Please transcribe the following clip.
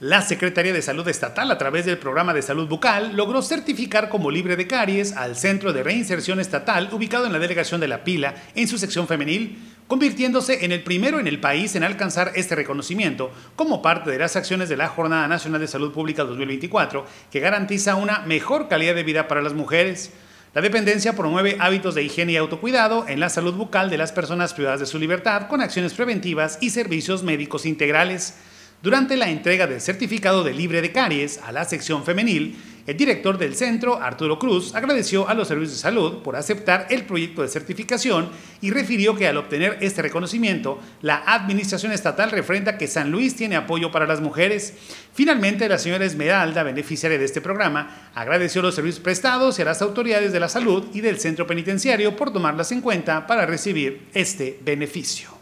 La Secretaría de Salud Estatal, a través del Programa de Salud Bucal, logró certificar como libre de caries al Centro de Reinserción Estatal, ubicado en la delegación de La Pila, en su sección femenil, convirtiéndose en el primero en el país en alcanzar este reconocimiento como parte de las acciones de la Jornada Nacional de Salud Pública 2024, que garantiza una mejor calidad de vida para las mujeres. La dependencia promueve hábitos de higiene y autocuidado en la salud bucal de las personas privadas de su libertad con acciones preventivas y servicios médicos integrales. Durante la entrega del certificado de libre de caries a la sección femenil, el director del centro, Arturo Cruz, agradeció a los servicios de salud por aceptar el proyecto de certificación y refirió que al obtener este reconocimiento, la administración estatal refrenda que San Luis tiene apoyo para las mujeres. Finalmente, la señora Esmeralda, beneficiaria de este programa, agradeció los servicios prestados y a las autoridades de la salud y del centro penitenciario por tomarlas en cuenta para recibir este beneficio.